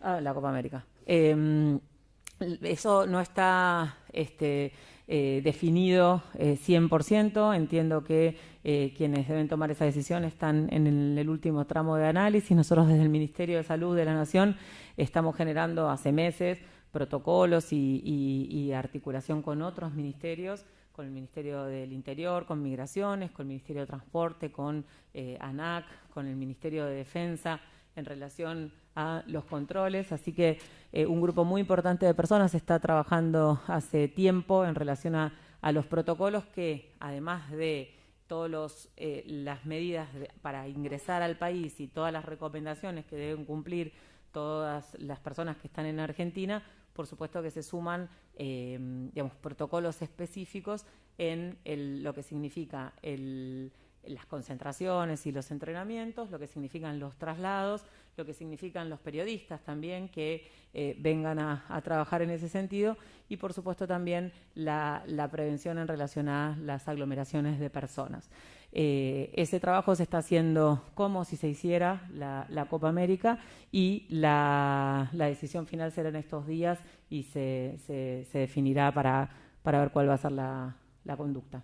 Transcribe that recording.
Ah, la Copa América. Em, eso no está este, eh, definido 100%. Eh, Entiendo que eh, quienes deben tomar esa decisión están en el, último tramo de análisis. Nosotros desde el Ministerio de Salud de la Nación estamos generando hace meses protocolos y, y articulación con otros ministerios con el Ministerio del Interior, con Migraciones, con el Ministerio de Transporte, con ANAC, con el Ministerio de Defensa, en relación a los controles, así que eh, un grupo muy importante de personas está trabajando hace tiempo en relación a, los protocolos que, además de todas eh, las medidas para ingresar al país y todas las recomendaciones que deben cumplir todas las personas que están en Argentina, por supuesto que se suman eh, digamos, protocolos específicos en lo que significa el las concentraciones y los entrenamientos, lo que significan los traslados, lo que significan los periodistas también que eh, vengan a, trabajar en ese sentido y por supuesto también la, prevención en relación a las aglomeraciones de personas. Eh, ese trabajo se está haciendo como si se hiciera la, Copa América y la, decisión final será en estos días y se, definirá para, ver cuál va a ser la conducta.